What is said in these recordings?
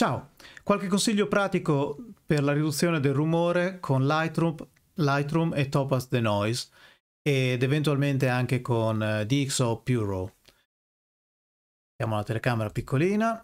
Ciao, qualche consiglio pratico per la riduzione del rumore con Lightroom, Lightroom e Topaz The Noise ed eventualmente anche con eh, DxO o Puro. Mettiamo la telecamera piccolina.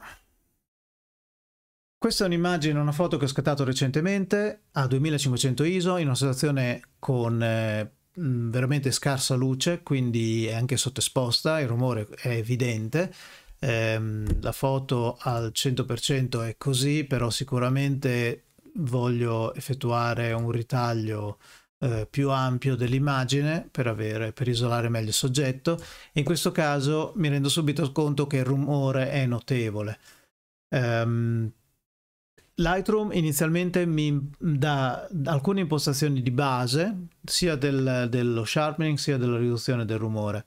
Questa è un'immagine, una foto che ho scattato recentemente a 2500 ISO in una situazione con eh, veramente scarsa luce, quindi è anche sottosposta, il rumore è evidente ehm, la foto al 100% è così, però sicuramente voglio effettuare un ritaglio eh, più ampio dell'immagine per, avere, per isolare meglio il soggetto. In questo caso mi rendo subito conto che il rumore è notevole. Um, Lightroom inizialmente mi dà alcune impostazioni di base, sia del, dello sharpening sia della riduzione del rumore.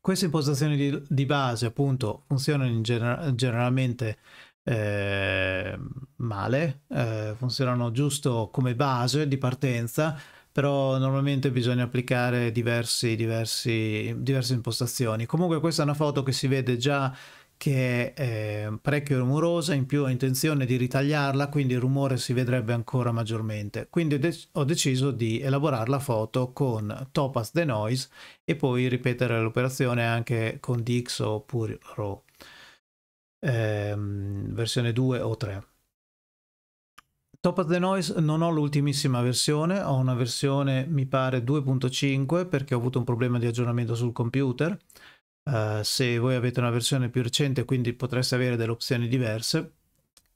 Queste impostazioni di, di base appunto funzionano gener generalmente eh, male, eh, funzionano giusto come base di partenza, però normalmente bisogna applicare diverse impostazioni. Comunque questa è una foto che si vede già che è ehm, parecchio rumorosa, in più ho intenzione di ritagliarla, quindi il rumore si vedrebbe ancora maggiormente. Quindi ho deciso di elaborare la foto con Topaz The Noise e poi ripetere l'operazione anche con DX oppure RAW, ehm, versione 2 o 3. Topaz the Noise non ho l'ultimissima versione, ho una versione mi pare 2.5 perché ho avuto un problema di aggiornamento sul computer Uh, se voi avete una versione più recente quindi potreste avere delle opzioni diverse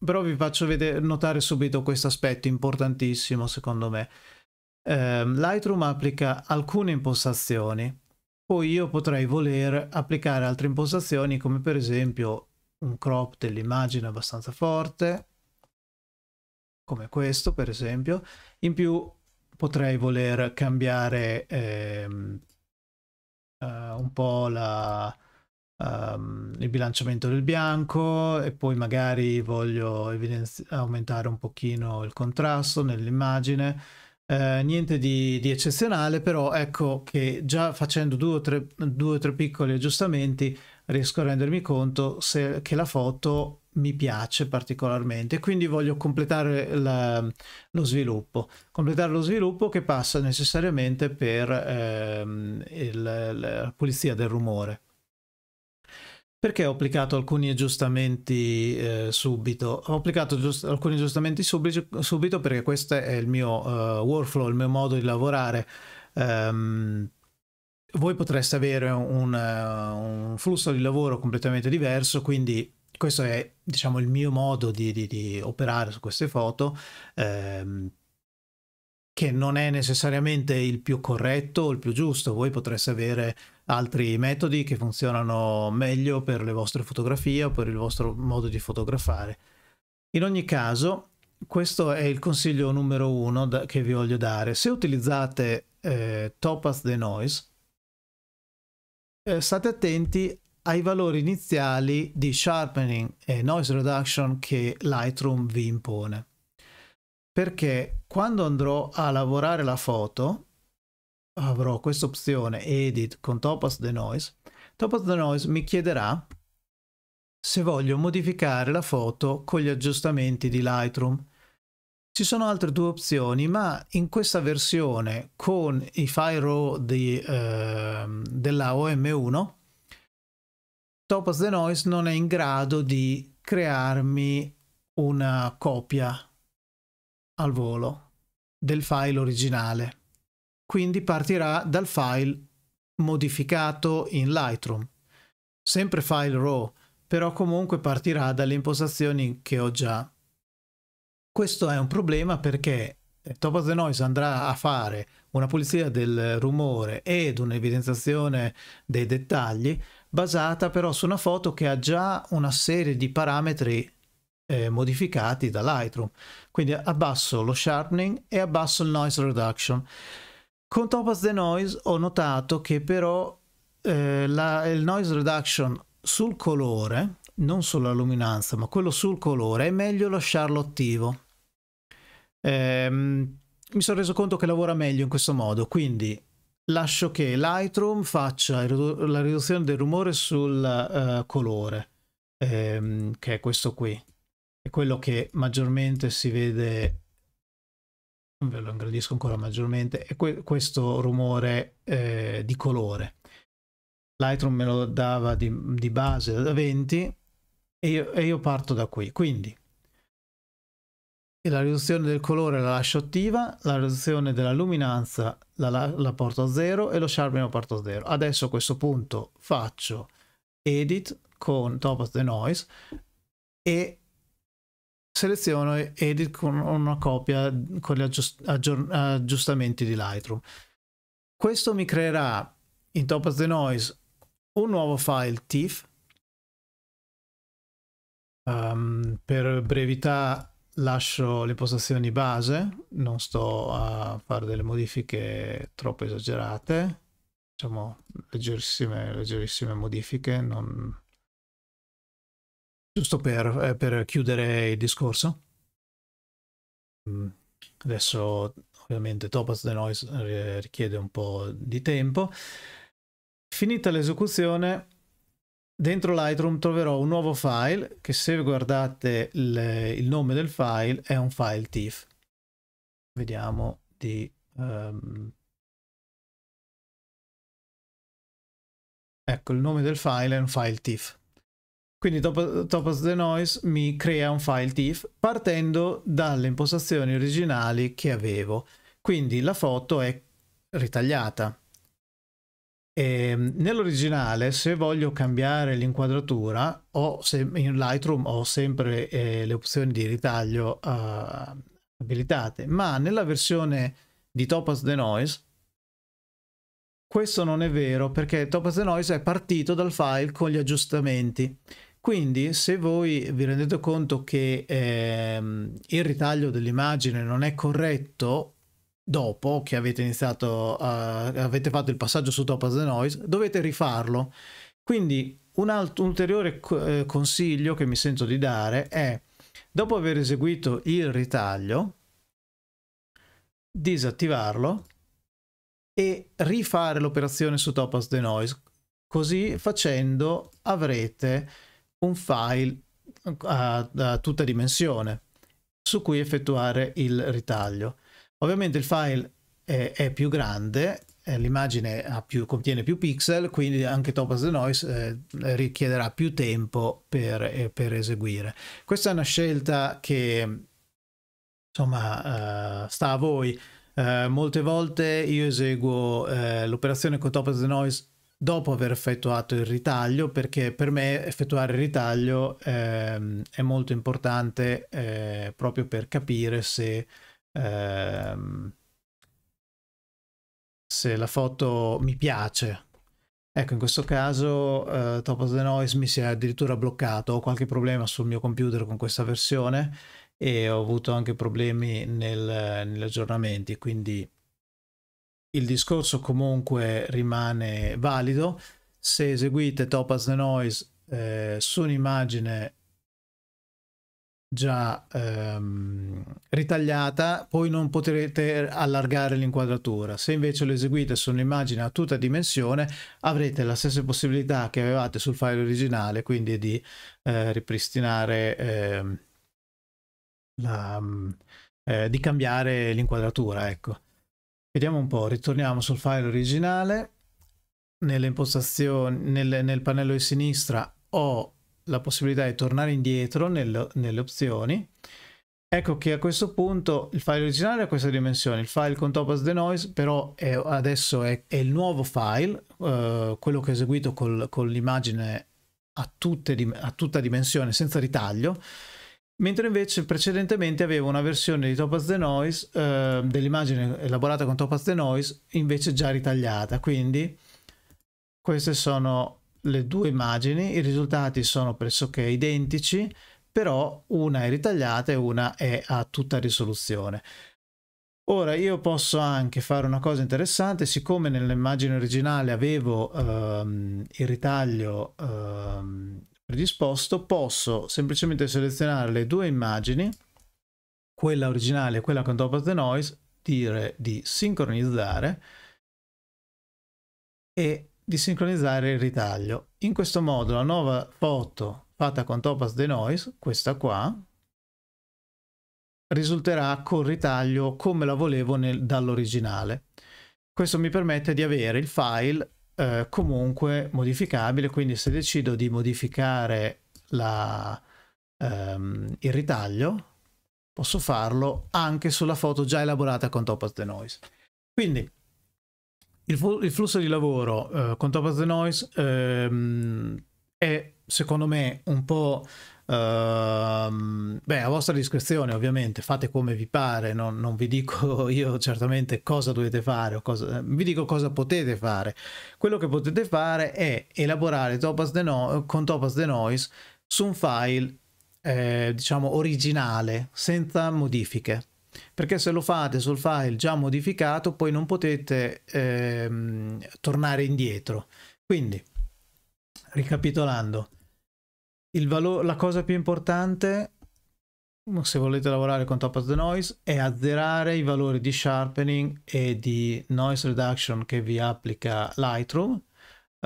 però vi faccio vedere, notare subito questo aspetto importantissimo secondo me uh, Lightroom applica alcune impostazioni poi io potrei voler applicare altre impostazioni come per esempio un crop dell'immagine abbastanza forte come questo per esempio in più potrei voler cambiare ehm, uh, un po' la, um, il bilanciamento del bianco e poi magari voglio evidenzi- aumentare un pochino il contrasto nell'immagine. Uh, niente di, di, eccezionale, però ecco che già facendo due o tre, due o tre piccoli aggiustamenti riesco a rendermi conto se, che la foto mi piace particolarmente, quindi voglio completare la, lo sviluppo. Completare lo sviluppo che passa necessariamente per ehm, il, la pulizia del rumore. Perché ho applicato alcuni aggiustamenti eh, subito? Ho applicato giust- alcuni aggiustamenti sub- subito perché questo è il mio eh, workflow, il mio modo di lavorare. Um, voi potreste avere un, un, un flusso di lavoro completamente diverso, quindi questo è diciamo il mio modo di, di, di operare su queste foto ehm, che non è necessariamente il più corretto o il più giusto voi potreste avere altri metodi che funzionano meglio per le vostre fotografie o per il vostro modo di fotografare in ogni caso questo è il consiglio numero uno da, che vi voglio dare se utilizzate eh, Topaz The Noise eh, state attenti ai valori iniziali di sharpening e noise reduction che Lightroom vi impone. Perché quando andrò a lavorare la foto avrò questa opzione edit con topaz the noise. Topaz the noise mi chiederà se voglio modificare la foto con gli aggiustamenti di Lightroom. Ci sono altre due opzioni, ma in questa versione con i file raw di, eh, della OM1 Topaz the Noise non è in grado di crearmi una copia al volo del file originale. Quindi partirà dal file modificato in Lightroom, sempre file RAW, però comunque partirà dalle impostazioni che ho già. Questo è un problema perché Top of the Noise andrà a fare una pulizia del rumore ed un'evidenziazione dei dettagli basata però su una foto che ha già una serie di parametri eh, modificati da Lightroom. Quindi abbasso lo sharpening e abbasso il noise reduction. Con Topaz The Noise ho notato che però eh, la, il noise reduction sul colore, non sulla luminanza, ma quello sul colore, è meglio lasciarlo attivo. Ehm, mi sono reso conto che lavora meglio in questo modo, quindi lascio che Lightroom faccia la riduzione del rumore sul uh, colore, ehm, che è questo qui. È quello che maggiormente si vede, ve lo ingrandisco ancora maggiormente, è que questo rumore eh, di colore. Lightroom me lo dava di, di base da 20 e io, e io parto da qui. Quindi la riduzione del colore la lascio attiva, la riduzione della luminanza la, la, la porto a 0 e lo sharpening lo porto a 0. Adesso a questo punto faccio edit con top of the noise e seleziono edit con una copia con gli aggiustamenti di Lightroom. Questo mi creerà in top of the noise un nuovo file TIFF. Um, ehm, per brevità lascio le postazioni base, non sto a fare delle modifiche troppo esagerate, diciamo leggerissime, leggerissime modifiche, non... giusto per, eh, per, chiudere il discorso. Mm, adesso ovviamente Topaz The Noise eh, richiede un po' di tempo. Finita l'esecuzione dentro Lightroom troverò un nuovo file che se guardate il, il nome del file è un file TIFF. Vediamo di... Um... Ecco, il nome del file è un file TIFF. Quindi Top, Top of the Noise mi crea un file TIFF partendo dalle impostazioni originali che avevo. Quindi la foto è ritagliata. E ehm, nell'originale, se voglio cambiare l'inquadratura, ho in Lightroom ho sempre eh, le opzioni di ritaglio eh, abilitate, ma nella versione di Topaz the Noise questo non è vero perché Topaz the Noise è partito dal file con gli aggiustamenti. Quindi se voi vi rendete conto che ehm, il ritaglio dell'immagine non è corretto dopo che avete iniziato, a, avete fatto il passaggio su Top of the Noise, dovete rifarlo. Quindi un, altro, un ulteriore eh, consiglio che mi sento di dare è, dopo aver eseguito il ritaglio, disattivarlo e rifare l'operazione su Top of the Noise. Così facendo avrete un file eh, a, a tutta dimensione su cui effettuare il ritaglio. Ovviamente il file è, è più grande, eh, l'immagine contiene più pixel, quindi anche Topaz the Noise eh, richiederà più tempo per, eh, per, eseguire. Questa è una scelta che insomma eh, sta a voi. Eh, molte volte io eseguo eh, l'operazione con Topaz the Noise dopo aver effettuato il ritaglio perché per me effettuare il ritaglio ehm, è molto importante eh, proprio per capire se ehm, se la foto mi piace. Ecco, in questo caso eh, Top of the Noise mi si è addirittura bloccato, ho qualche problema sul mio computer con questa versione e ho avuto anche problemi nel, negli aggiornamenti, quindi il discorso comunque rimane valido. Se eseguite Topaz the Noise eh, su un'immagine già ehm, ritagliata, poi non potrete allargare l'inquadratura. Se invece lo eseguite su un'immagine a tutta dimensione, avrete la stessa possibilità che avevate sul file originale, quindi di eh, ripristinare eh, la, eh, di cambiare l'inquadratura, ecco. Vediamo un po', ritorniamo sul file originale, nelle impostazioni, nel, nel pannello di sinistra ho la possibilità di tornare indietro nel, nelle opzioni. Ecco che a questo punto il file originale ha questa dimensione, il file con Topaz The Noise però è, adesso è, è, il nuovo file, eh, quello che ho eseguito col, con l'immagine a, a, tutta dimensione, senza ritaglio, mentre invece precedentemente avevo una versione di Topaz The Noise, eh, dell'immagine elaborata con Topaz The Noise, invece già ritagliata, quindi queste sono le due immagini, i risultati sono pressoché identici, però una è ritagliata e una è a tutta risoluzione. Ora io posso anche fare una cosa interessante, siccome nell'immagine originale avevo ehm, il ritaglio ehm, predisposto, posso semplicemente selezionare le due immagini, quella originale e quella con Top of the Noise, dire di sincronizzare e di sincronizzare il ritaglio. In questo modo la nuova foto fatta con Topaz The Noise, questa qua, risulterà col ritaglio come la volevo dall'originale. Questo mi permette di avere il file eh, comunque modificabile, quindi se decido di modificare la, ehm, il ritaglio, posso farlo anche sulla foto già elaborata con Topaz The Noise. Quindi il, il flusso di lavoro eh, con Top of the Noise ehm, è secondo me un po' Uh, beh, a vostra discrezione, ovviamente, fate come vi pare, non, non vi dico io certamente cosa dovete fare, cosa, eh, vi dico cosa potete fare. Quello che potete fare è elaborare Topaz the no- con Topaz the Noise su un file, eh, diciamo, originale, senza modifiche perché se lo fate sul file già modificato poi non potete ehm, tornare indietro. Quindi, ricapitolando, la cosa più importante se volete lavorare con Top of the Noise è azzerare i valori di sharpening e di noise reduction che vi applica Lightroom,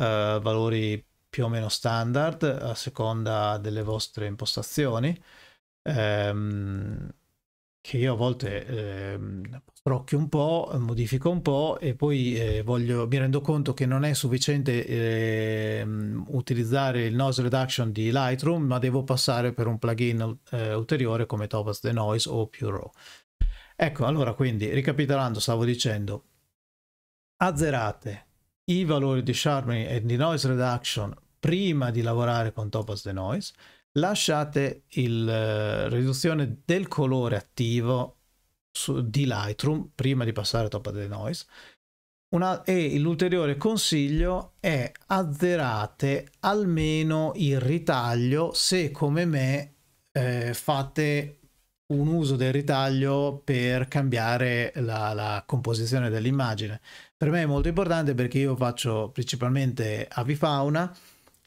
eh, valori più o meno standard a seconda delle vostre impostazioni. Ehm, che io a volte eh, sprocchio un po', modifico un po' e poi eh, voglio, mi rendo conto che non è sufficiente eh, utilizzare il noise reduction di Lightroom, ma devo passare per un plugin eh, ulteriore come Topaz The Noise o Pure Raw. Ecco, allora quindi, ricapitolando, stavo dicendo, azzerate i valori di Sharpening e di Noise Reduction prima di lavorare con Topaz The Noise, lasciate la eh, riduzione del colore attivo su, di Lightroom prima di passare a Top of the Noise una, e l'ulteriore consiglio è azzerate almeno il ritaglio se come me eh, fate un uso del ritaglio per cambiare la, la composizione dell'immagine. Per me è molto importante perché io faccio principalmente avifauna,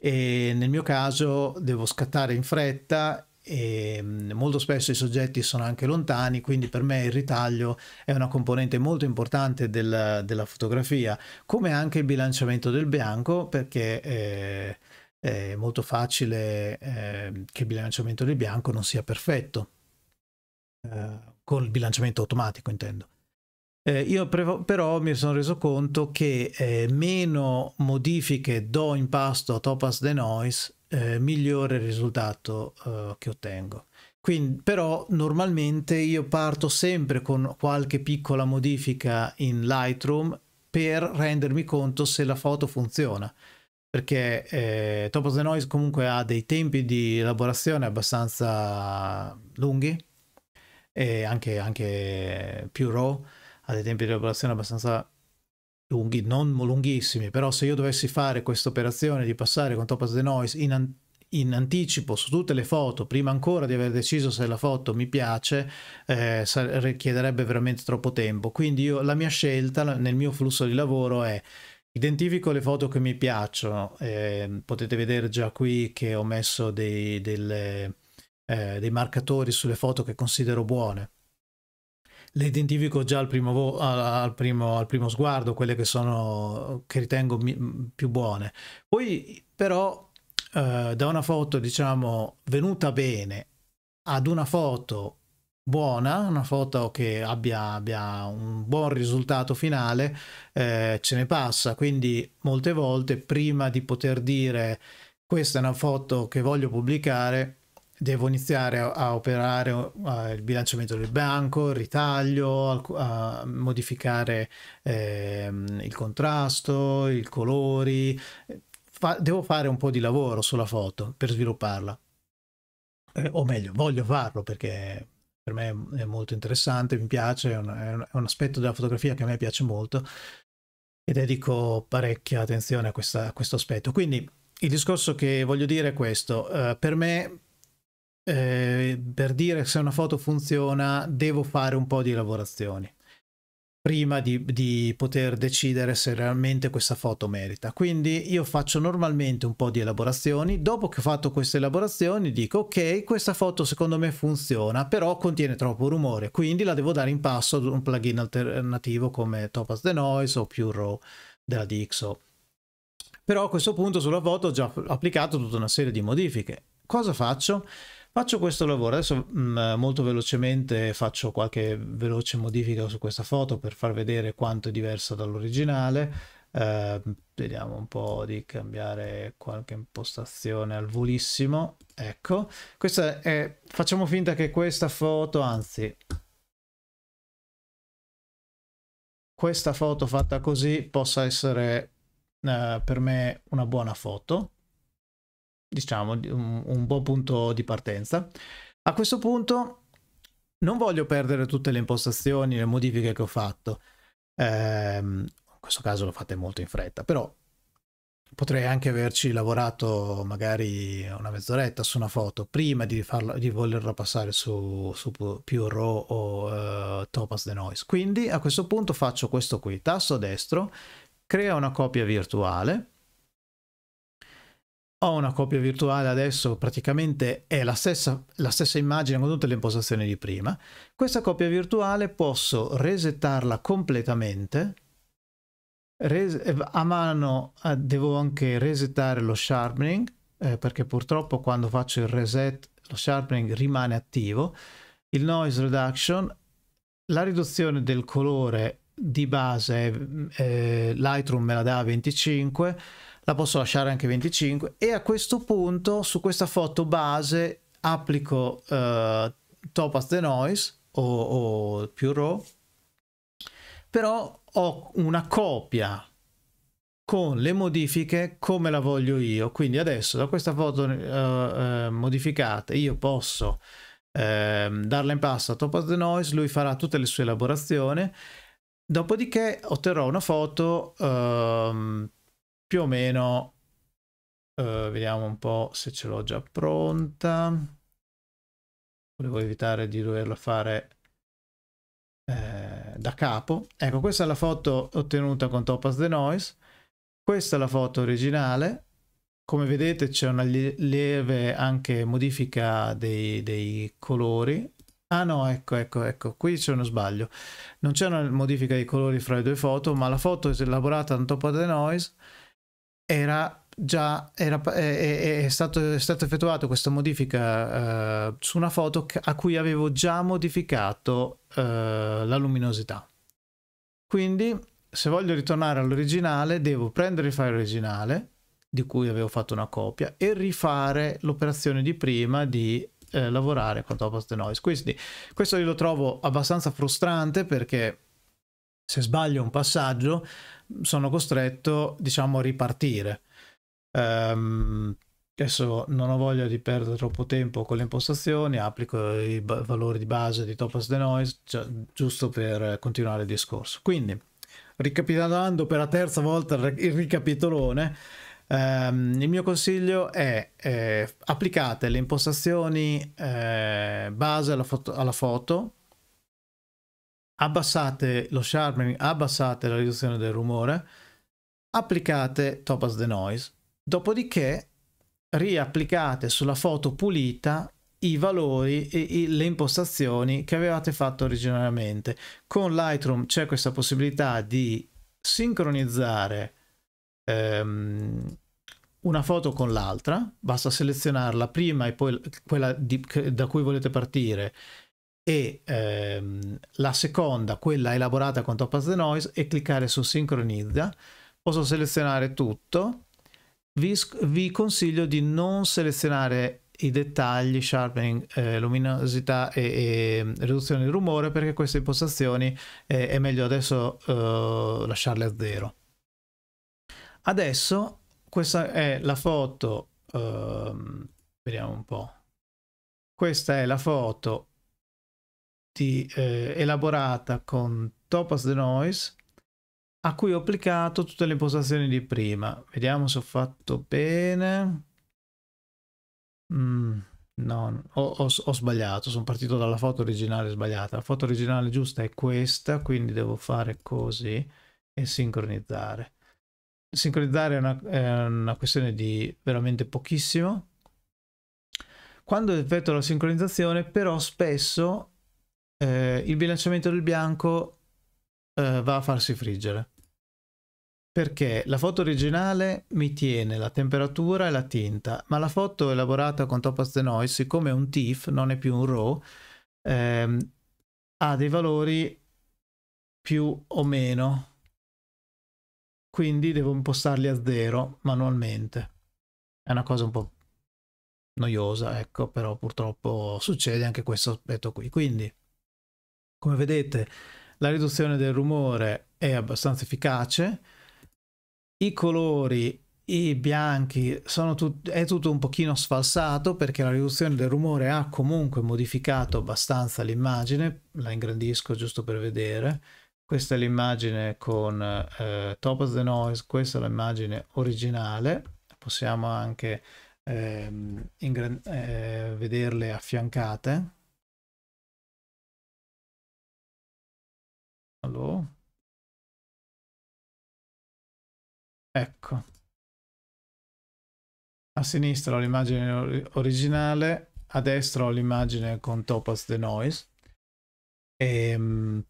e nel mio caso devo scattare in fretta e mm, molto spesso i soggetti sono anche lontani, quindi per me il ritaglio è una componente molto importante del, della fotografia, come anche il bilanciamento del bianco, perché è, eh, è molto facile eh, che il bilanciamento del bianco non sia perfetto, eh, con il bilanciamento automatico intendo. Eh, io però mi sono reso conto che eh, meno modifiche do in pasto a Topaz The Noise, eh, migliore il risultato eh, che ottengo. Quindi, però normalmente io parto sempre con qualche piccola modifica in Lightroom per rendermi conto se la foto funziona perché eh, Top the Noise comunque ha dei tempi di elaborazione abbastanza lunghi e eh, anche, anche più raw ha dei tempi di elaborazione abbastanza lunghi, non lunghissimi, però se io dovessi fare questa operazione di passare con Topaz The Noise in, an in anticipo su tutte le foto, prima ancora di aver deciso se la foto mi piace, eh, richiederebbe veramente troppo tempo. Quindi io, la mia scelta nel mio flusso di lavoro è identifico le foto che mi piacciono, eh, potete vedere già qui che ho messo dei, delle, eh, dei marcatori sulle foto che considero buone le identifico già al primo, vo- al, primo, al primo sguardo, quelle che, sono, che ritengo mi- più buone. Poi però eh, da una foto, diciamo, venuta bene ad una foto buona, una foto che abbia, abbia un buon risultato finale, eh, ce ne passa. Quindi molte volte prima di poter dire questa è una foto che voglio pubblicare, devo iniziare a, a operare uh, il bilanciamento del banco, il ritaglio, al, a modificare eh, il contrasto, i colori. Fa, devo fare un po' di lavoro sulla foto per svilupparla. Eh, o meglio, voglio farlo perché per me è molto interessante, mi piace, è un, è un, è un aspetto della fotografia che a me piace molto e dedico parecchia attenzione a, questa, a questo aspetto. Quindi il discorso che voglio dire è questo, uh, per me eh, per dire se una foto funziona devo fare un po' di lavorazioni prima di, di, poter decidere se realmente questa foto merita. Quindi io faccio normalmente un po' di elaborazioni, dopo che ho fatto queste elaborazioni dico ok questa foto secondo me funziona però contiene troppo rumore quindi la devo dare in passo ad un plugin alternativo come Topaz The Noise o Pure Raw della DxO. Però a questo punto sulla foto ho già applicato tutta una serie di modifiche. Cosa faccio? Faccio questo lavoro, adesso mh, mm, molto velocemente faccio qualche veloce modifica su questa foto per far vedere quanto è diversa dall'originale. Eh, vediamo un po' di cambiare qualche impostazione al volissimo. Ecco, questa è, facciamo finta che questa foto, anzi questa foto fatta così possa essere eh, per me una buona foto diciamo, un, un buon punto di partenza. A questo punto non voglio perdere tutte le impostazioni, le modifiche che ho fatto. Ehm, in questo caso lo fate molto in fretta, però potrei anche averci lavorato magari una mezz'oretta su una foto prima di, farla, di volerla passare su, su più RAW o uh, eh, Topaz The Noise. Quindi a questo punto faccio questo qui, tasto destro, crea una copia virtuale ho una copia virtuale adesso praticamente è la stessa, la stessa, immagine con tutte le impostazioni di prima. Questa copia virtuale posso resettarla completamente. Res eh, a mano eh, devo anche resettare lo sharpening eh, perché purtroppo quando faccio il reset lo sharpening rimane attivo. Il noise reduction, la riduzione del colore di base eh, Lightroom me la dà a 25 la posso lasciare anche 25 e a questo punto su questa foto base applico eh, Topaz the Noise o, o più RAW però ho una copia con le modifiche come la voglio io quindi adesso da questa foto eh, eh modificata io posso eh, darla in pasta a Top the Noise lui farà tutte le sue elaborazioni dopodiché otterrò una foto ehm, più o meno, eh, vediamo un po' se ce l'ho già pronta. Volevo evitare di doverla fare eh, da capo. Ecco, questa è la foto ottenuta con Topaz The Noise. Questa è la foto originale. Come vedete c'è una lieve anche modifica dei, dei colori Ah no, ecco, ecco, ecco, qui c'è uno sbaglio. Non c'è una modifica dei colori fra le due foto, ma la foto è elaborata da topaz the Noise era già era, è, è, stato, è stato effettuato questa modifica uh, su una foto a cui avevo già modificato uh, la luminosità. Quindi, se voglio ritornare all'originale, devo prendere il file originale di cui avevo fatto una copia e rifare l'operazione di prima di eh, lavorare con Topaz The Noise. Quindi, questo io lo trovo abbastanza frustrante perché se sbaglio un passaggio sono costretto diciamo a ripartire um, adesso non ho voglia di perdere troppo tempo con le impostazioni applico i valori di base di Topaz the noise cioè, giusto per continuare il discorso quindi ricapitolando per la terza volta il ricapitolone Um, il mio consiglio è eh, applicate le impostazioni eh, base alla foto, alla foto, abbassate lo sharpening, abbassate la riduzione del rumore, applicate Topaz the Noise, dopodiché riapplicate sulla foto pulita i valori e le impostazioni che avevate fatto originariamente. Con Lightroom c'è questa possibilità di sincronizzare ehm, una foto con l'altra, basta selezionarla prima e poi quella di, da cui volete partire e ehm, la seconda, quella elaborata con Topaz the Noise, e cliccare su Sincronizza. Posso selezionare tutto. Vi, vi consiglio di non selezionare i dettagli, sharpening, eh, luminosità e, e, riduzione del rumore perché queste impostazioni eh, è meglio adesso eh, lasciarle a zero. Adesso questa è la foto, ehm, vediamo un po', questa è la foto eh, elaborata con Topaz The Noise a cui ho applicato tutte le impostazioni di prima. Vediamo se ho fatto bene. Mm, no, ho, ho, ho sbagliato, sono partito dalla foto originale sbagliata. La foto originale giusta è questa, quindi devo fare così e sincronizzare. Sincronizzare è una, è una questione di veramente pochissimo. Quando effettuo la sincronizzazione, però spesso eh, il bilanciamento del bianco eh, va a farsi friggere. Perché la foto originale mi tiene la temperatura e la tinta, ma la foto elaborata con Topaz The Noise, siccome è un TIFF, non è più un RAW, ehm, ha dei valori più o meno. Quindi devo impostarli a zero manualmente. È una cosa un po' noiosa, ecco, però purtroppo succede anche questo aspetto qui. Quindi come vedete la riduzione del rumore è abbastanza efficace, i colori, i bianchi, sono tut è tutto un pochino sfalsato perché la riduzione del rumore ha comunque modificato abbastanza l'immagine, la ingrandisco giusto per vedere, questa è l'immagine con eh, Top of the Noise, questa è l'immagine originale, possiamo anche eh, eh, vederle affiancate Allora. Ecco. A sinistra ho l'immagine originale, a destra ho l'immagine con Topaz The Noise. E, ehm,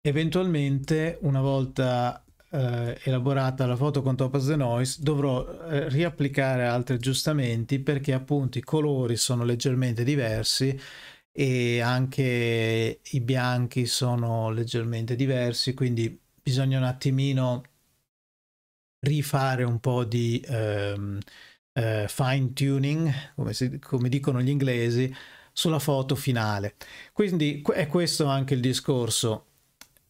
eventualmente, una volta eh, elaborata la foto con Topaz The Noise, dovrò eh, riapplicare altri aggiustamenti perché appunto i colori sono leggermente diversi e anche i bianchi sono leggermente diversi, quindi bisogna un attimino rifare un po' di ehm, eh, fine tuning, come, si, come dicono gli inglesi, sulla foto finale. Quindi è questo anche il discorso.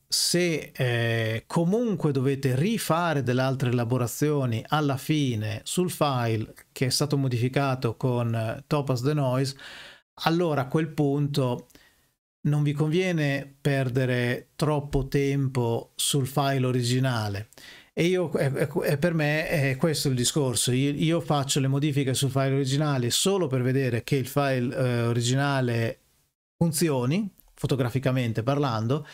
Se eh, comunque dovete rifare delle altre elaborazioni alla fine sul file che è stato modificato con eh, Topaz The Noise, allora a quel punto non vi conviene perdere troppo tempo sul file originale. E io, per me è questo il discorso. Io, faccio le modifiche sul file originale solo per vedere che il file eh, originale funzioni, fotograficamente parlando.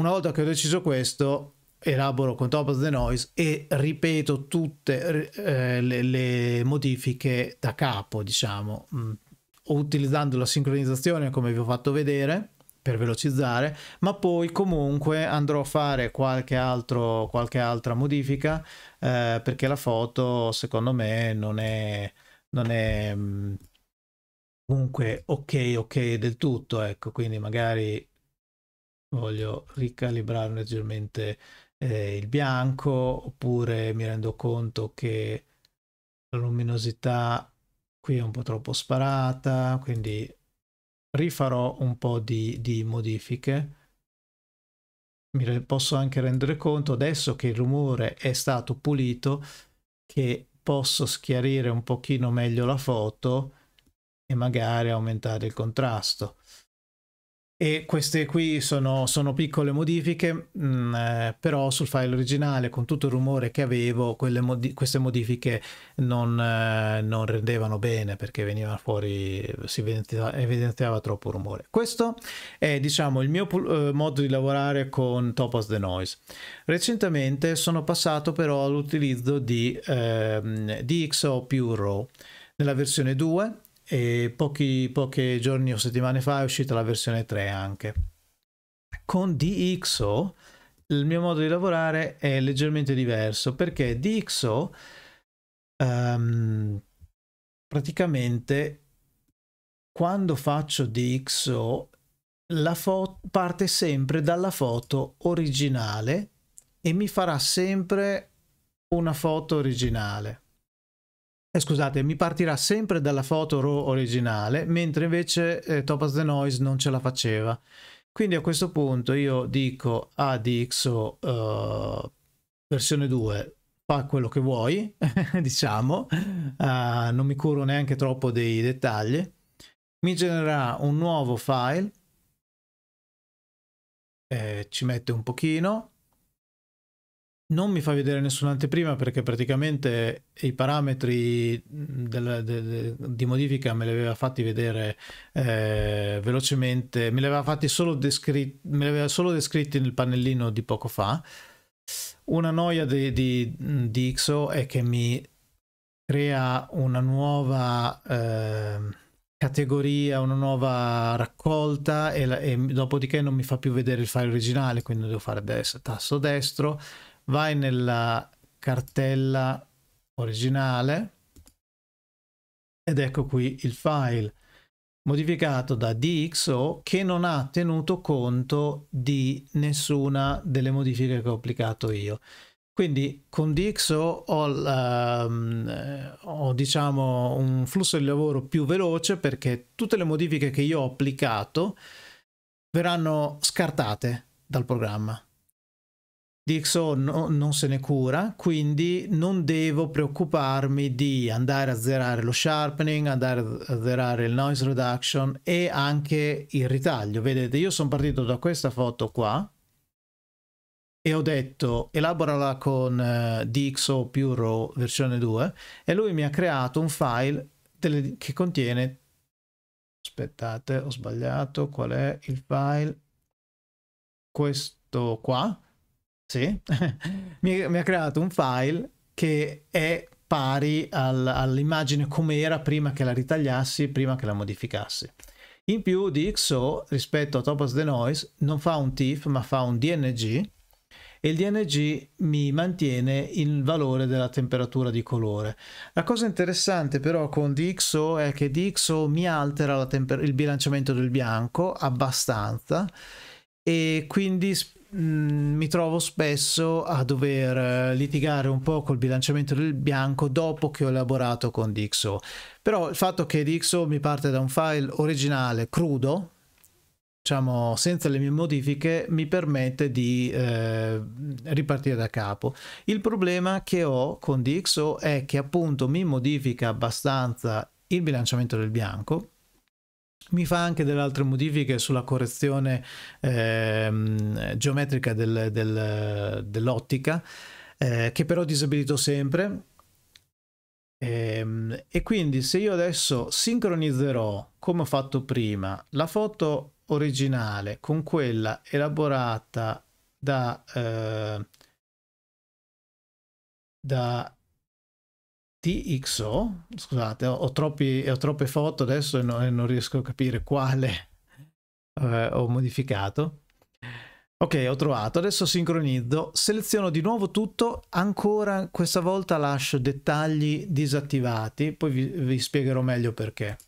Una volta che ho deciso questo, elaboro con Top of the Noise e ripeto tutte eh, le, le modifiche da capo, diciamo, mm utilizzando la sincronizzazione come vi ho fatto vedere per velocizzare, ma poi comunque andrò a fare qualche, altro, qualche altra modifica eh, perché la foto secondo me non è, non è mm, comunque ok ok del tutto, ecco, quindi magari voglio ricalibrare leggermente eh, il bianco oppure mi rendo conto che la luminosità qui è un po' troppo sparata, quindi rifarò un po' di, di modifiche. Mi posso anche rendere conto adesso che il rumore è stato pulito che posso schiarire un pochino meglio la foto e magari aumentare il contrasto e queste qui sono, sono piccole modifiche, mh, mm, eh, però sul file originale con tutto il rumore che avevo modi queste modifiche non, eh, non, rendevano bene perché veniva fuori, si evidenziava, evidenziava troppo rumore. Questo è diciamo il mio eh, modo di lavorare con Topaz The Noise. Recentemente sono passato però all'utilizzo di, eh, di XO più RAW nella versione 2 e pochi, pochi giorni o settimane fa è uscita la versione 3 anche. Con DxO il mio modo di lavorare è leggermente diverso perché DxO um, ehm, praticamente quando faccio DxO la foto parte sempre dalla foto originale e mi farà sempre una foto originale eh, scusate, mi partirà sempre dalla foto RAW originale, mentre invece eh, Topaz The Noise non ce la faceva. Quindi a questo punto io dico ADXO uh, eh, versione 2 fa quello che vuoi, diciamo, uh, non mi curo neanche troppo dei dettagli, mi genererà un nuovo file, eh, ci mette un pochino, non mi fa vedere nessuna anteprima perché praticamente i parametri mm, del, de, de, di modifica me li aveva fatti vedere eh, velocemente, me li aveva fatti solo descritti, me li aveva solo descritti nel pannellino di poco fa. Una noia di, di, di XO è che mi crea una nuova eh, categoria, una nuova raccolta e, la, e dopodiché non mi fa più vedere il file originale, quindi devo fare dest- tasto destro vai nella cartella originale ed ecco qui il file modificato da DXO che non ha tenuto conto di nessuna delle modifiche che ho applicato io. Quindi con DXO ho, um, ho diciamo, un flusso di lavoro più veloce perché tutte le modifiche che io ho applicato verranno scartate dal programma DxO no, non se ne cura, quindi non devo preoccuparmi di andare a zerare lo sharpening, andare a zerare il noise reduction e anche il ritaglio. Vedete, io sono partito da questa foto qua e ho detto elaborala con eh, DxO più RAW versione 2 e lui mi ha creato un file delle, che contiene... Aspettate, ho sbagliato, qual è il file? Questo qua sì, mi, mi, ha creato un file che è pari al, all'immagine come era prima che la ritagliassi, prima che la modificassi. In più di XO rispetto a Topaz The Noise non fa un TIFF ma fa un DNG e il DNG mi mantiene il valore della temperatura di colore. La cosa interessante però con DXO è che DXO mi altera il bilanciamento del bianco abbastanza e quindi Mm, mi trovo spesso a dover eh, litigare un po' col bilanciamento del bianco dopo che ho elaborato con Dixo. Però il fatto che Dixo mi parte da un file originale crudo, diciamo senza le mie modifiche, mi permette di eh, ripartire da capo. Il problema che ho con Dixo è che appunto mi modifica abbastanza il bilanciamento del bianco mi fa anche delle altre modifiche sulla correzione ehm, geometrica del, del, dell'ottica eh, che però disabilito sempre e, ehm, e quindi se io adesso sincronizzerò come ho fatto prima la foto originale con quella elaborata da, eh, da TXO, scusate, ho, troppi, ho troppe foto adesso e, no, e, non riesco a capire quale eh, ho modificato. Ok, ho trovato, adesso sincronizzo, seleziono di nuovo tutto, ancora questa volta lascio dettagli disattivati, poi vi, vi spiegherò meglio perché.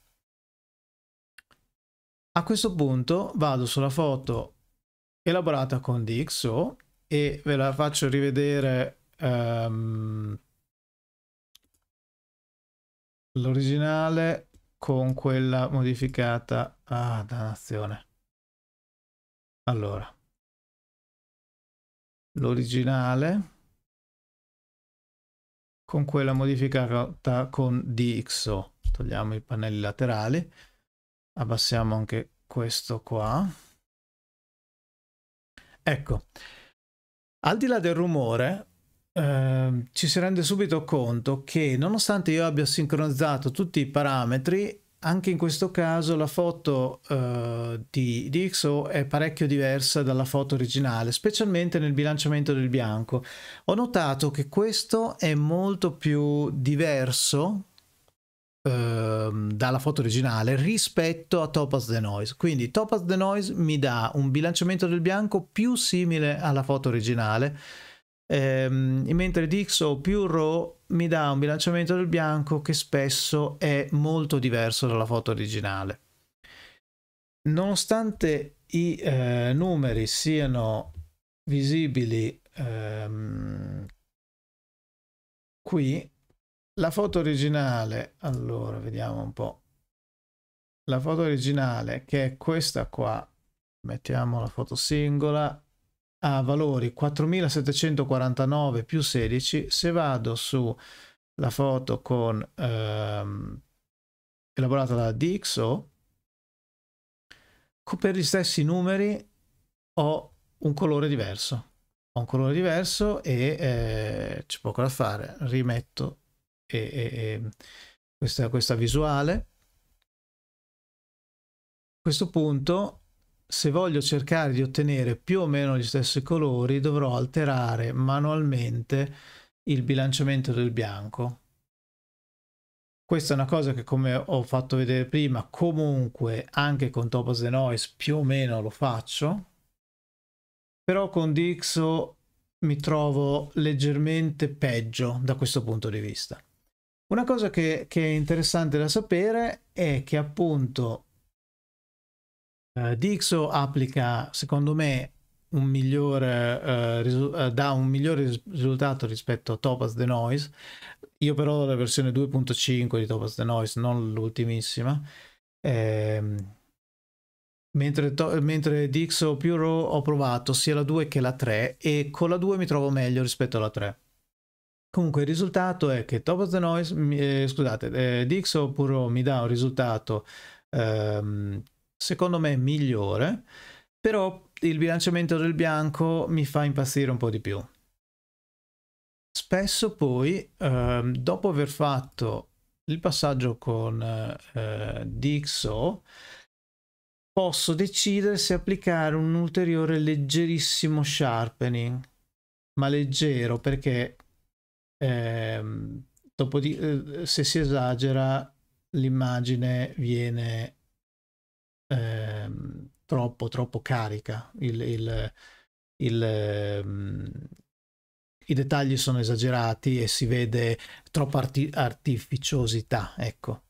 A questo punto vado sulla foto elaborata con DXO e ve la faccio rivedere um, l'originale con quella modificata. Ah, dannazione. Allora, l'originale con quella modificata con DXO. Togliamo i pannelli laterali, abbassiamo anche questo qua. Ecco, al di là del rumore, Ehm, ci si rende subito conto che nonostante io abbia sincronizzato tutti i parametri, anche in questo caso la foto eh, di, di XO è parecchio diversa dalla foto originale, specialmente nel bilanciamento del bianco. Ho notato che questo è molto più diverso ehm, dalla foto originale rispetto a Topaz the Noise. Quindi Topaz the Noise mi dà un bilanciamento del bianco più simile alla foto originale Ehm, mentre di XO più RAW mi dà un bilanciamento del bianco che spesso è molto diverso dalla foto originale. Nonostante i eh, numeri siano visibili ehm, qui, la foto originale, allora vediamo un po', la foto originale che è questa qua, mettiamo la foto singola a valori 4749 più 16 se vado su la foto con ehm, elaborata da DxO per gli stessi numeri ho un colore diverso ho un colore diverso e eh, c'è poco da fare rimetto e, e, e questa, questa visuale a questo punto se voglio cercare di ottenere più o meno gli stessi colori dovrò alterare manualmente il bilanciamento del bianco questa è una cosa che come ho fatto vedere prima comunque anche con Topaz The Noise più o meno lo faccio però con Dixo mi trovo leggermente peggio da questo punto di vista una cosa che, che è interessante da sapere è che appunto Uh, Dixo applica, secondo me, un miglior, uh, eh, eh, dà un migliore risultato rispetto a Topaz The Noise. Io però ho la versione 2.5 di Topaz The Noise, non l'ultimissima. Ehm... Mentre, mentre Dixo Pure ho provato sia la 2 che la 3 e con la 2 mi trovo meglio rispetto alla 3. Comunque il risultato è che Top of the Noise, eh, scusate, eh, Dixo Puro mi dà un risultato ehm, secondo me migliore, però il bilanciamento del bianco mi fa impazzire un po' di più. Spesso poi, ehm, dopo aver fatto il passaggio con eh, DxO, posso decidere se applicare un ulteriore leggerissimo sharpening, ma leggero perché ehm, dopo di, eh, se si esagera l'immagine viene Ehm, troppo, troppo carica. Il, il, il, ehm, I dettagli sono esagerati e si vede troppa arti artificiosità. Ecco.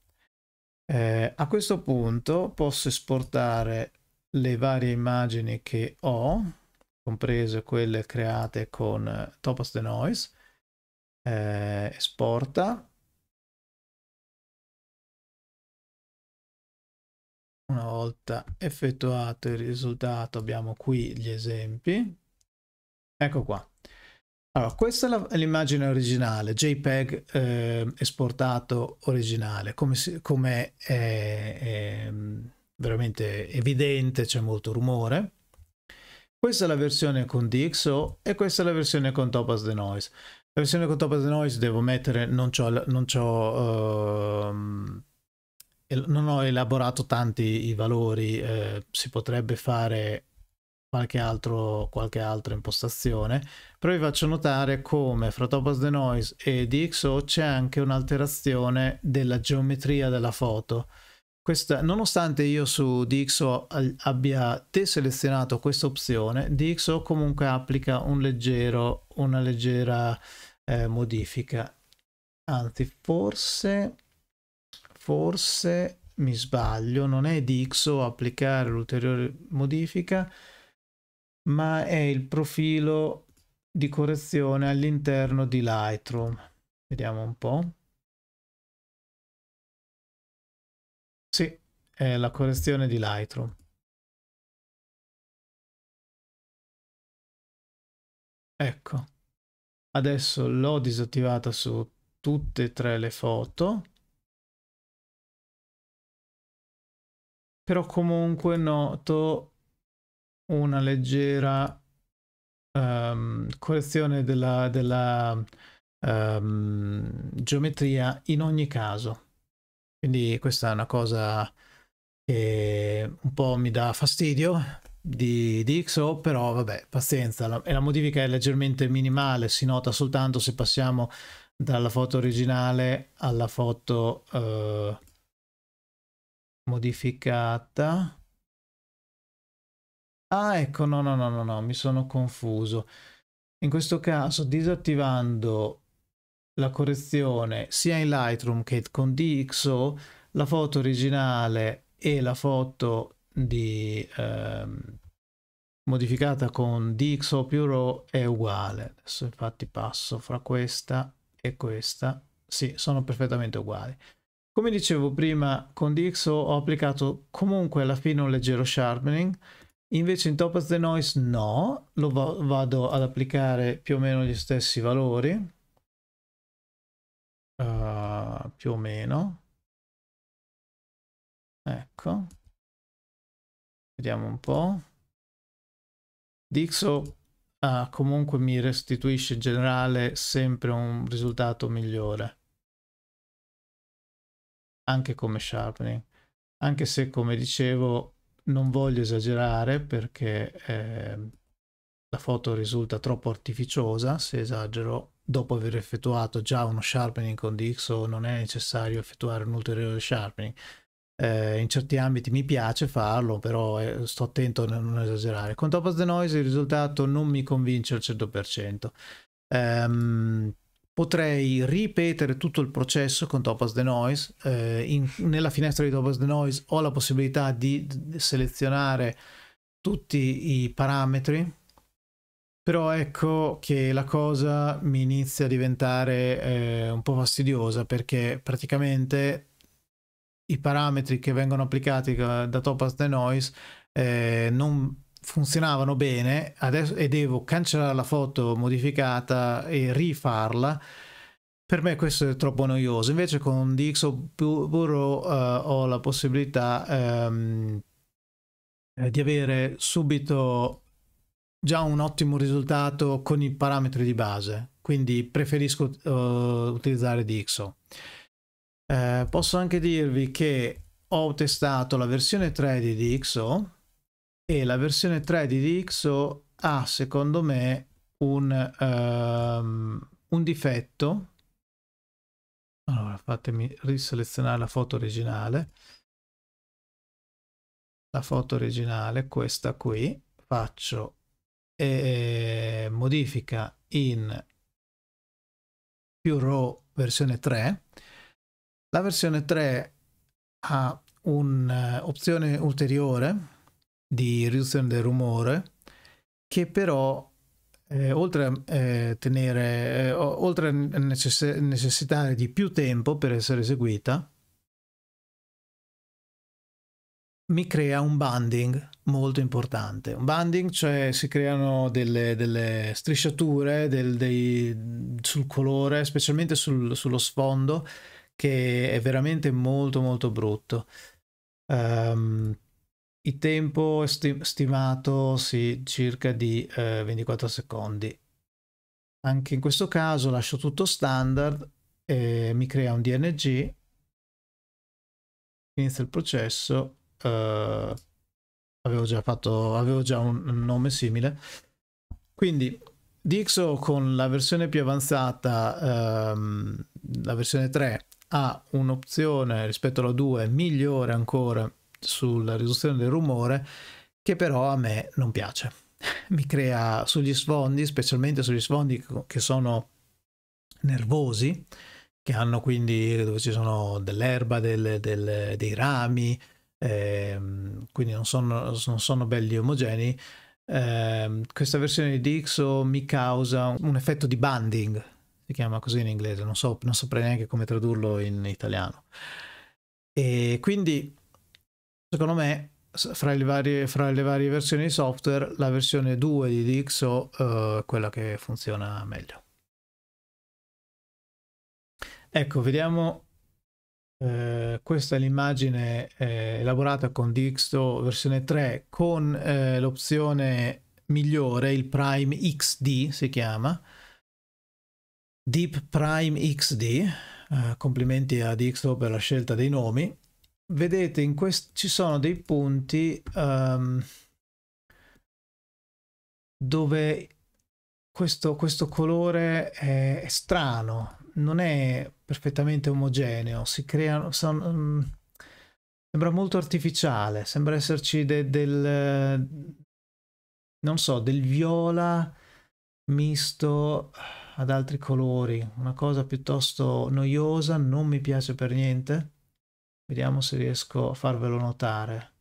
Eh, a questo punto posso esportare le varie immagini che ho, comprese quelle create con Topaz eh, the Noise, eh, esporta Una volta effettuato il risultato abbiamo qui gli esempi. Ecco qua. Allora, questa è l'immagine originale, JPEG eh, esportato originale, come, si, come è, è, ehm, veramente evidente, c'è molto rumore. Questa è la versione con DxO e questa è la versione con Topaz The Noise. La versione con Topaz The Noise devo mettere, non c'ho... Non c'ho uh, non ho elaborato tanti i valori, eh, si potrebbe fare qualche, altro, qualche altra impostazione, però vi faccio notare come fra Topaz The Noise e DxO c'è anche un'alterazione della geometria della foto. Questa, nonostante io su DxO abbia deselezionato questa opzione, DxO comunque applica un leggero, una leggera eh, modifica. Anzi, forse forse mi sbaglio, non è di XO applicare l'ulteriore modifica, ma è il profilo di correzione all'interno di Lightroom. Vediamo un po'. Sì, è la correzione di Lightroom. Ecco, adesso l'ho disattivata su tutte e tre le foto però comunque noto una leggera um, correzione della, della um, geometria in ogni caso. Quindi questa è una cosa che un po' mi dà fastidio di, di XO, però vabbè, pazienza, la, la modifica è leggermente minimale, si nota soltanto se passiamo dalla foto originale alla foto... Uh, modificata. Ah, ecco, no, no, no, no, no, mi sono confuso. In questo caso, disattivando la correzione sia in Lightroom che con DxO, la foto originale e la foto di, ehm, modificata con DxO più RAW è uguale. Adesso infatti passo fra questa e questa. Sì, sono perfettamente uguali. Come dicevo prima, con DxO ho applicato comunque alla fine un leggero sharpening, invece in Topaz The Noise no, lo va vado ad applicare più o meno gli stessi valori, uh, più o meno, ecco, vediamo un po', DxO ah, comunque mi restituisce in generale sempre un risultato migliore anche come sharpening, anche se come dicevo non voglio esagerare perché eh, la foto risulta troppo artificiosa, se esagero dopo aver effettuato già uno sharpening con DxO non è necessario effettuare un ulteriore sharpening. Eh, in certi ambiti mi piace farlo, però eh, sto attento a non esagerare. Con Topaz The Noise il risultato non mi convince al 100%. Um, potrei ripetere tutto il processo con Topaz The Noise. Eh, in, nella finestra di Topaz The Noise ho la possibilità di, selezionare tutti i parametri, però ecco che la cosa mi inizia a diventare eh, un po' fastidiosa perché praticamente i parametri che vengono applicati eh, da Topaz The Noise eh, non funzionavano bene adesso, e devo cancellare la foto modificata e rifarla, per me questo è troppo noioso. Invece con DxO Puro uh, ho la possibilità um, di avere subito già un ottimo risultato con i parametri di base, quindi preferisco uh, utilizzare Dixo. Uh, posso anche dirvi che ho testato la versione 3 di Dixo e la versione 3 di DxO ha secondo me un, um, un difetto allora fatemi riselezionare la foto originale la foto originale questa qui faccio eh, modifica in più raw versione 3 la versione 3 ha un'opzione eh, ulteriore di riduzione del rumore che però eh, oltre a eh, tenere eh, oltre a necess- necessitare di più tempo per essere eseguita mi crea un banding molto importante. Un banding, cioè si creano delle, delle strisciature del, dei, sul colore, specialmente sul, sullo sfondo, che è veramente molto molto brutto. Um, il tempo sti stimato sì, circa di eh, 24 secondi. Anche in questo caso lascio tutto standard, e mi crea un DNG, inizia il processo, eh, avevo già fatto, avevo già un nome simile. Quindi Dixo con la versione più avanzata, ehm, la versione 3, ha un'opzione rispetto alla 2 migliore ancora sulla riduzione del rumore che però a me non piace. Mi crea sugli sfondi, specialmente sugli sfondi che sono nervosi, che hanno quindi dove ci sono dell'erba, del, del, dei rami, eh, quindi non sono, non sono, belli omogenei. Eh, questa versione di Dixo mi causa un effetto di banding, si chiama così in inglese, non, so, non saprei neanche come tradurlo in italiano. E quindi secondo me fra le, varie, fra le varie, versioni di software la versione 2 di Dixo è uh, eh, quella che funziona meglio ecco vediamo eh, questa è l'immagine eh, elaborata con Dixo versione 3 con eh, l'opzione migliore il Prime XD si chiama Deep Prime XD eh, complimenti a Dixo per la scelta dei nomi vedete in questo ci sono dei punti um, dove questo, questo colore è, è, strano non è perfettamente omogeneo si creano sono, um, mm, sembra molto artificiale sembra esserci de, del non so del viola misto ad altri colori una cosa piuttosto noiosa non mi piace per niente Vediamo se riesco a farvelo notare.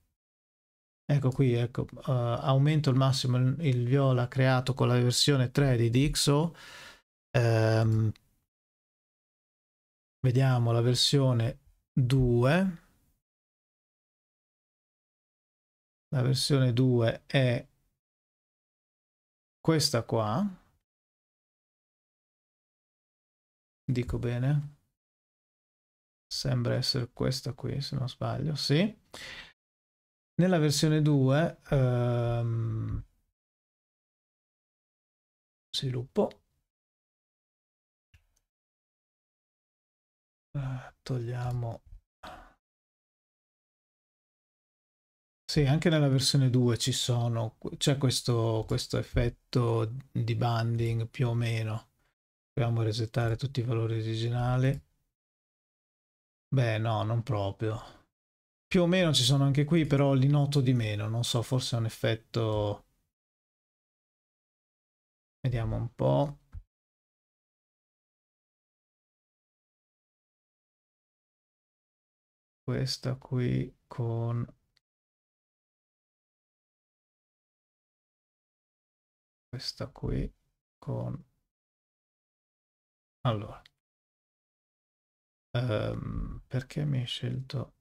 Ecco qui, ecco, uh, aumento al massimo il, il, viola creato con la versione 3 di Dixo. Um, vediamo la versione 2. La versione 2 è questa qua. Dico bene? Sembra essere questa qui, se non sbaglio, sì. Nella versione 2 ehm, sviluppo eh, togliamo sì anche nella versione 2 ci sono c'è questo, questo effetto di banding più o meno dobbiamo resettare tutti i valori originali Beh, no, non proprio. Più o meno ci sono anche qui, però li noto di meno. Non so, forse è un effetto... Vediamo un po'. Questa qui con questa qui con allora Um, perché mi hai scelto?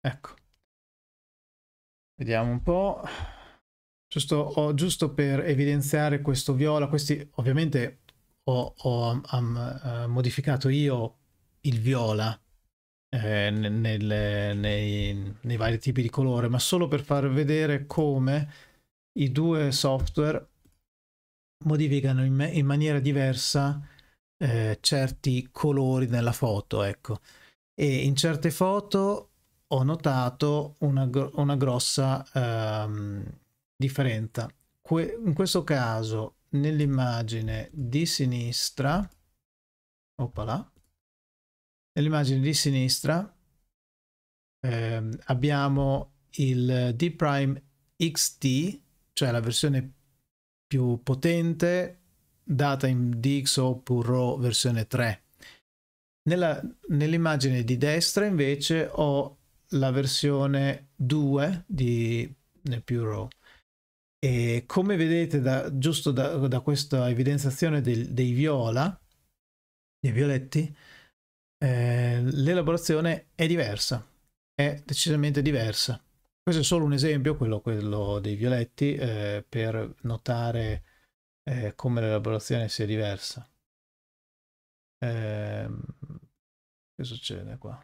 Ecco. Vediamo un po'. Giusto, oh, giusto per evidenziare questo viola, questi ovviamente ho, ho um, uh, modificato io il viola eh, nel, nei, nei vari tipi di colore, ma solo per far vedere come i due software modificano in, in maniera diversa eh, certi colori nella foto, ecco. E in certe foto ho notato una, una grossa ehm, differenza. Que in questo caso, nell'immagine di sinistra, opala, nell'immagine di sinistra ehm, abbiamo il D' XT, cioè la versione più potente data in DxO pur Raw versione 3. nell'immagine nell di destra invece ho la versione 2 di nel più Raw. E come vedete da, giusto da, da questa evidenziazione del, dei viola, dei violetti, eh, l'elaborazione è diversa, è decisamente diversa. Questo è solo un esempio, quello, quello dei violetti, eh, per notare eh, come l'elaborazione sia diversa. Eh, che succede qua?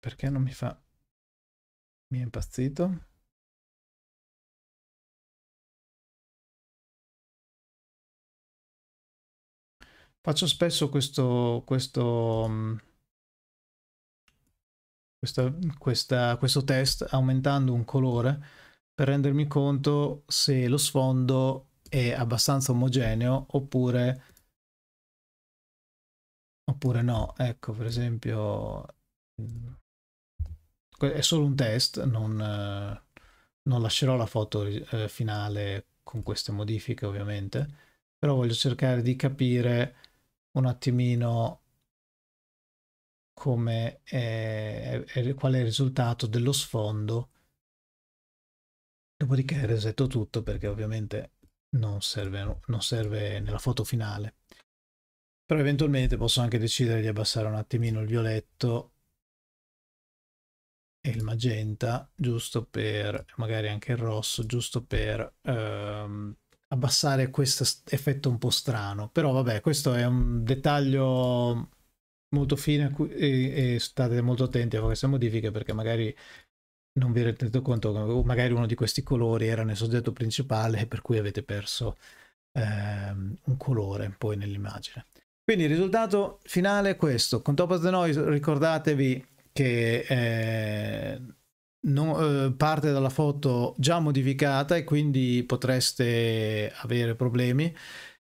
Perché non mi fa... Mi è impazzito? Faccio spesso questo, questo, mm, questa, questa, questo test aumentando un colore per rendermi conto se lo sfondo è abbastanza omogeneo oppure, oppure no. Ecco, per esempio, mm, è solo un test, non, non lascerò la foto eh, finale con queste modifiche ovviamente, però voglio cercare di capire un attimino come è, è, qual è il risultato dello sfondo. Dopodiché resetto tutto perché ovviamente non serve, non serve nella foto finale. Però eventualmente posso anche decidere di abbassare un attimino il violetto e il magenta, giusto per, magari anche il rosso, giusto per... Um, abbassare questo effetto un po' strano. Però vabbè, questo è un dettaglio molto fine cui, e, e, state molto attenti a queste modifiche perché magari non vi rendete conto che magari uno di questi colori era nel soggetto principale per cui avete perso ehm, un colore poi nell'immagine. Quindi il risultato finale è questo. Con Top of the Noise ricordatevi che... Eh, non, eh, parte dalla foto già modificata e quindi potreste avere problemi.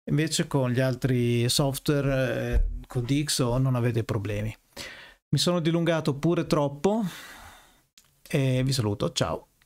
Invece con gli altri software, eh, con DxO, non avete problemi. Mi sono dilungato pure troppo e vi saluto, ciao.